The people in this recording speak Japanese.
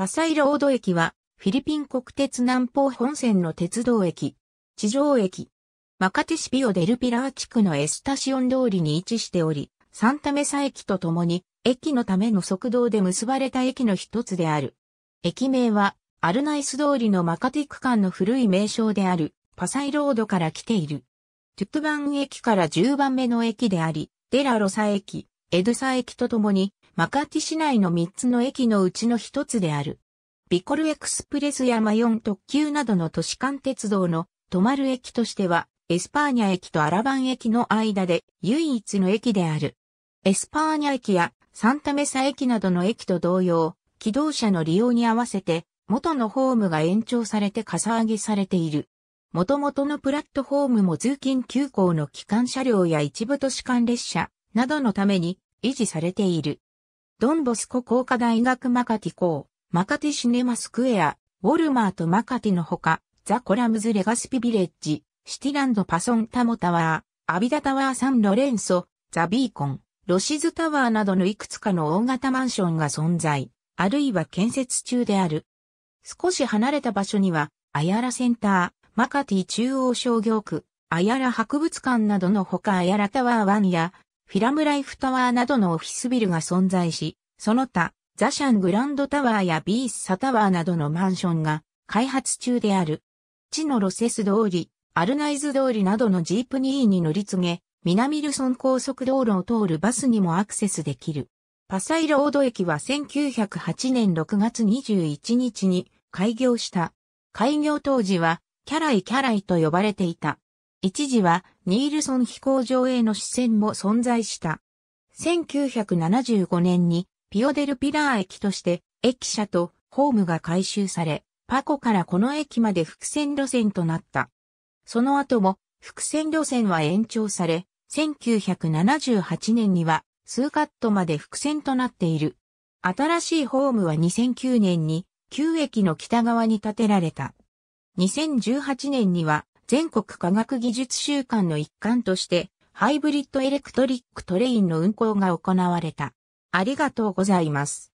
パサイロード駅は、フィリピン国鉄南方本線の鉄道駅、地上駅、マカテシピオデルピラー地区のエスタシオン通りに位置しており、サンタメサ駅とともに、駅のための速道で結ばれた駅の一つである。駅名は、アルナイス通りのマカティ区間の古い名称である、パサイロードから来ている。トゥクバン駅から10番目の駅であり、デラロサ駅、エドサ駅とともに、マカティ市内の3つの駅のうちの1つである。ビコルエクスプレスやマヨン特急などの都市間鉄道の止まる駅としては、エスパーニャ駅とアラバン駅の間で唯一の駅である。エスパーニャ駅やサンタメサ駅などの駅と同様、機動車の利用に合わせて、元のホームが延長されてかさ上げされている。元々のプラットフォームも通勤急行の機関車両や一部都市間列車などのために維持されている。ドンボスコ工科大学マカティ校、マカティシネマスクエア、ウォルマートマカティのほか、ザ・コラムズ・レガスピ・ビレッジ、シティランド・パソン・タモタワー、アビダタワー・サン・ロレンソ、ザ・ビーコン、ロシズタワーなどのいくつかの大型マンションが存在、あるいは建設中である。少し離れた場所には、アヤラセンター、マカティ中央商業区、アヤラ博物館などのほかアヤラタワー1やフィラムライフタワーなどのオフィスビルが存在し、その他、ザシャングランドタワーやビースサタワーなどのマンションが開発中である。地のロセス通り、アルナイズ通りなどのジープニーに乗り継げ、南ルソン高速道路を通るバスにもアクセスできる。パサイロード駅は1908年6月21日に開業した。開業当時は、キャライキャライと呼ばれていた。一時はニールソン飛行場への視線も存在した。1975年にピオデルピラー駅として駅舎とホームが改修され、パコからこの駅まで伏線路線となった。その後も伏線路線は延長され、1978年には数カットまで伏線となっている。新しいホームは2009年に旧駅の北側に建てられた。2018年には全国科学技術週間の一環として、ハイブリッドエレクトリックトレインの運行が行われた。ありがとうございます。